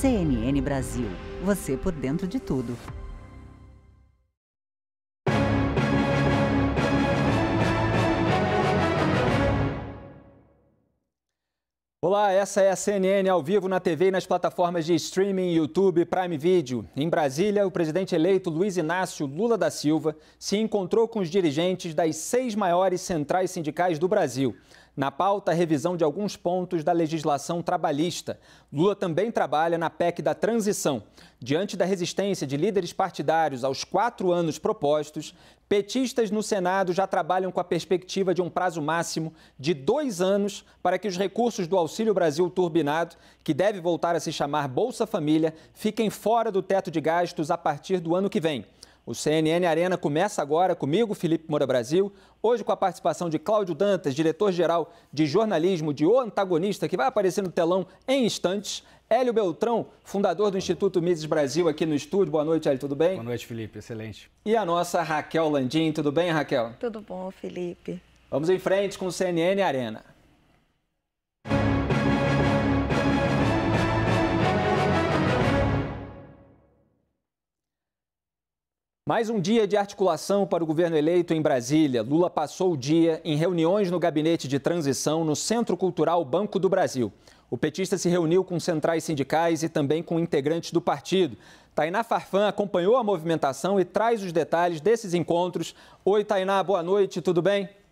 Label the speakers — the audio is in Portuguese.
Speaker 1: CNN Brasil. Você por dentro de tudo.
Speaker 2: Olá, essa é a CNN ao vivo na TV e nas plataformas de streaming YouTube Prime Video. Em Brasília, o presidente eleito Luiz Inácio Lula da Silva se encontrou com os dirigentes das seis maiores centrais sindicais do Brasil. Na pauta, a revisão de alguns pontos da legislação trabalhista. Lula também trabalha na PEC da transição. Diante da resistência de líderes partidários aos quatro anos propostos, petistas no Senado já trabalham com a perspectiva de um prazo máximo de dois anos para que os recursos do Auxílio Brasil turbinado, que deve voltar a se chamar Bolsa Família, fiquem fora do teto de gastos a partir do ano que vem. O CNN Arena começa agora comigo, Felipe Moura Brasil. Hoje, com a participação de Cláudio Dantas, diretor-geral de jornalismo de O Antagonista, que vai aparecer no telão em instantes. Hélio Beltrão, fundador do Instituto Mises Brasil, aqui no estúdio. Boa noite, Hélio, tudo bem? Boa noite, Felipe, excelente. E a nossa Raquel Landim, tudo bem, Raquel?
Speaker 1: Tudo bom, Felipe.
Speaker 2: Vamos em frente com o CNN Arena. Mais um dia de articulação para o governo eleito em Brasília. Lula passou o dia em reuniões no gabinete de transição no Centro Cultural Banco do Brasil. O petista se reuniu com centrais sindicais e também com integrantes do partido. Tainá Farfã acompanhou a movimentação e traz os detalhes desses encontros. Oi, Tainá, boa noite, tudo bem?